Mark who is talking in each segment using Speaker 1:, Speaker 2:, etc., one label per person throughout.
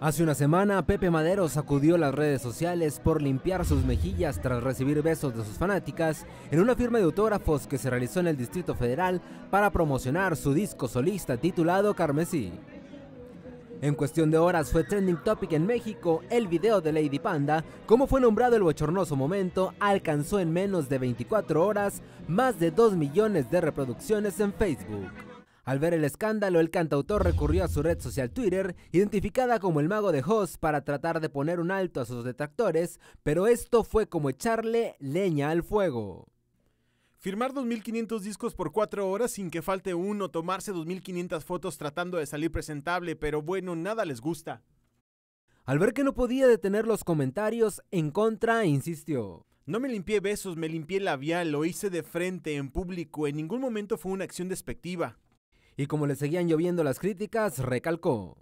Speaker 1: Hace una semana, Pepe Madero sacudió las redes sociales por limpiar sus mejillas tras recibir besos de sus fanáticas en una firma de autógrafos que se realizó en el Distrito Federal para promocionar su disco solista titulado Carmesí. En cuestión de horas fue trending topic en México el video de Lady Panda, como fue nombrado el bochornoso momento, alcanzó en menos de 24 horas más de 2 millones de reproducciones en Facebook. Al ver el escándalo, el cantautor recurrió a su red social Twitter, identificada como el mago de Hoss, para tratar de poner un alto a sus detractores, pero esto fue como echarle leña al fuego. Firmar 2.500 discos por
Speaker 2: 4 horas sin que falte uno, tomarse 2.500 fotos tratando de salir presentable, pero bueno, nada les gusta.
Speaker 1: Al ver que no podía detener los comentarios, en contra
Speaker 2: insistió. No me limpié besos, me limpié labial, lo hice de frente, en público, en ningún momento fue una acción despectiva y como le seguían lloviendo las críticas, recalcó.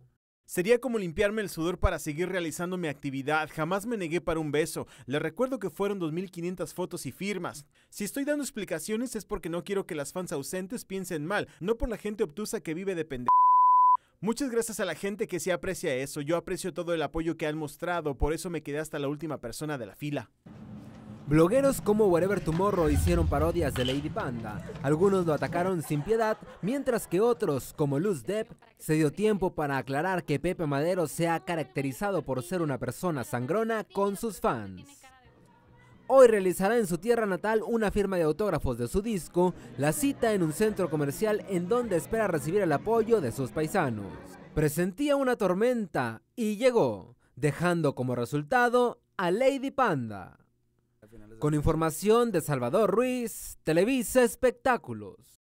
Speaker 2: Sería como limpiarme el sudor para seguir realizando mi actividad. Jamás me negué para un beso. Les recuerdo que fueron 2.500 fotos y firmas. Si estoy dando explicaciones es porque no quiero que las fans ausentes piensen mal, no por la gente obtusa que vive de pende... Muchas gracias a la gente que sí aprecia eso. Yo aprecio todo el apoyo que han mostrado, por eso me quedé hasta la última persona de la fila.
Speaker 1: Blogueros como Whatever Tomorrow hicieron parodias de Lady Panda. Algunos lo atacaron sin piedad, mientras que otros, como Luz Depp, se dio tiempo para aclarar que Pepe Madero se ha caracterizado por ser una persona sangrona con sus fans hoy realizará en su tierra natal una firma de autógrafos de su disco, la cita en un centro comercial en donde espera recibir el apoyo de sus paisanos. Presentía una tormenta y llegó, dejando como resultado a Lady Panda. Con información de Salvador Ruiz, Televisa Espectáculos.